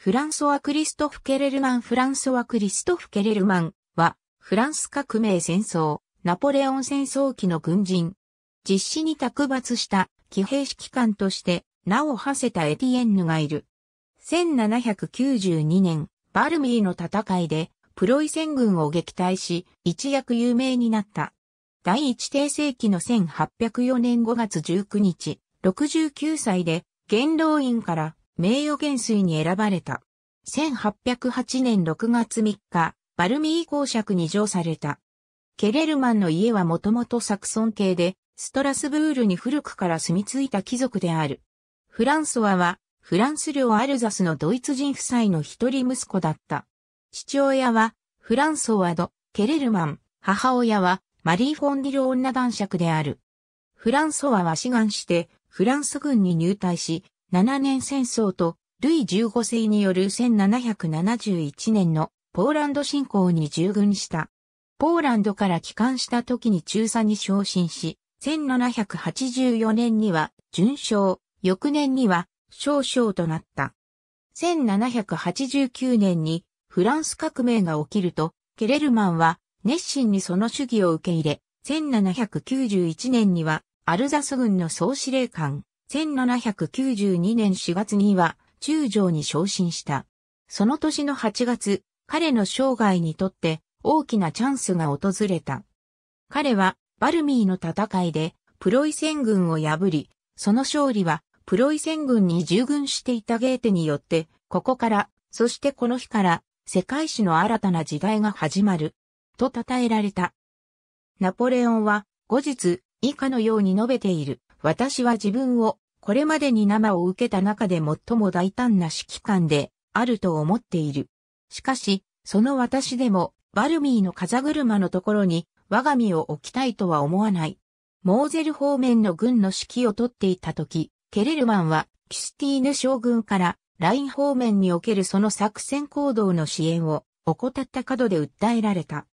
フランソワ・クリストフ・ケレルマン・フランソワ・クリストフ・ケレルマンは、フランス革命戦争、ナポレオン戦争期の軍人。実施に卓抜した騎兵指揮官として名を馳せたエティエンヌがいる。1792年、バルミーの戦いで、プロイセン軍を撃退し、一躍有名になった。第一帝政期の1804年5月19日、69歳で、元老院から名誉元帥に選ばれた。1808年6月3日、バルミー公爵に上された。ケレルマンの家はもともとサクソン系で、ストラスブールに古くから住み着いた貴族である。フランソワは、フランス領アルザスのドイツ人夫妻の一人息子だった。父親は、フランソワド・ケレルマン、母親は、マリー・フォンディル女男爵である。フランソワは志願して、フランス軍に入隊し、7年戦争と、ルイ15世による1771年のポーランド侵攻に従軍した。ポーランドから帰還した時に中佐に昇進し、1784年には準将、翌年には少将となった。1789年にフランス革命が起きると、ケレルマンは熱心にその主義を受け入れ、1791年にはアルザス軍の総司令官、1792年4月には中将に昇進した。その年の8月、彼の生涯にとって大きなチャンスが訪れた。彼はバルミーの戦いでプロイセン軍を破り、その勝利はプロイセン軍に従軍していたゲーテによって、ここから、そしてこの日から世界史の新たな時代が始まる、と称えられた。ナポレオンは後日以下のように述べている。私は自分を、これまでに生を受けた中で最も大胆な指揮官で、あると思っている。しかし、その私でも、バルミーの風車のところに、我が身を置きたいとは思わない。モーゼル方面の軍の指揮を取っていた時、ケレルマンは、キスティーヌ将軍から、ライン方面におけるその作戦行動の支援を、怠った角で訴えられた。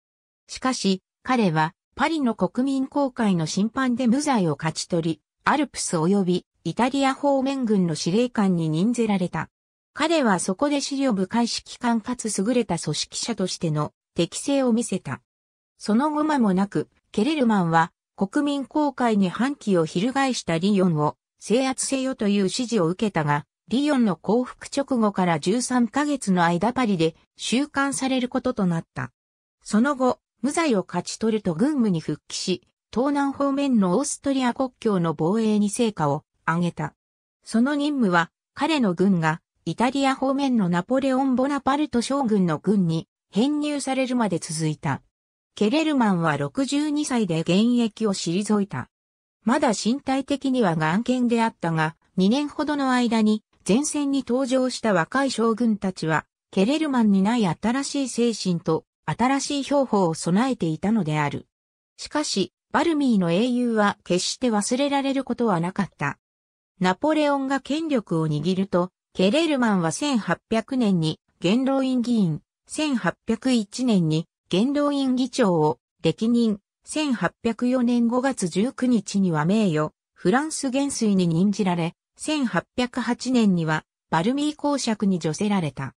しかし、彼は、パリの国民公会の審判で無罪を勝ち取り、アルプス及びイタリア方面軍の司令官に任ぜられた。彼はそこで資料部会指揮官かつ優れた組織者としての適性を見せた。その後間もなく、ケレルマンは国民公会に反旗を翻したリヨンを制圧せよという指示を受けたが、リヨンの降伏直後から13ヶ月の間パリで収監されることとなった。その後、無罪を勝ち取ると軍務に復帰し、東南方面のオーストリア国境の防衛に成果を上げた。その任務は、彼の軍が、イタリア方面のナポレオン・ボナパルト将軍の軍に編入されるまで続いた。ケレルマンは62歳で現役を退いた。まだ身体的には眼見であったが、2年ほどの間に前線に登場した若い将軍たちは、ケレルマンにない新しい精神と新しい標法を備えていたのである。しかし、バルミーの英雄は決して忘れられることはなかった。ナポレオンが権力を握ると、ケレルマンは1800年に元老院議員、1801年に元老院議長を歴任、1804年5月19日には名誉、フランス元帥に任じられ、1808年にはバルミー公爵に除せられた。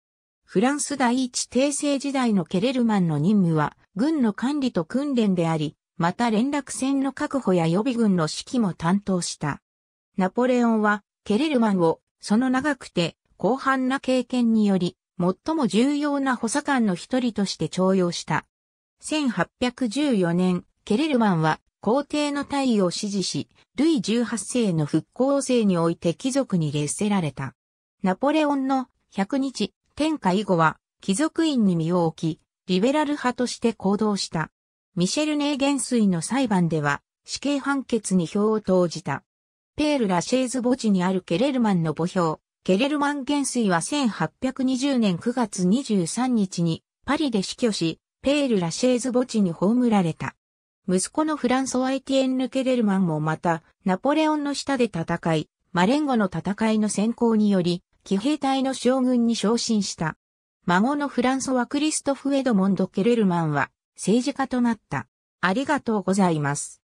フランス第一帝政時代のケレルマンの任務は、軍の管理と訓練であり、また連絡船の確保や予備軍の指揮も担当した。ナポレオンは、ケレルマンを、その長くて、広範な経験により、最も重要な補佐官の一人として徴用した。1814年、ケレルマンは、皇帝の退位を支持し、ルイ18世の復興世において貴族に劣せられた。ナポレオンの100日、天下以後は、貴族院に身を置き、リベラル派として行動した。ミシェル・ネー元帥の裁判では死刑判決に票を投じた。ペール・ラシェーズ墓地にあるケレルマンの墓標、ケレルマン元帥は1820年9月23日にパリで死去し、ペール・ラシェーズ墓地に葬られた。息子のフランソワ・エティエンヌ・ケレルマンもまた、ナポレオンの下で戦い、マレンゴの戦いの先行により、騎兵隊の将軍に昇進した。孫のフランソワ・クリストフ・エドモンド・ケレルマンは、政治家となった。ありがとうございます。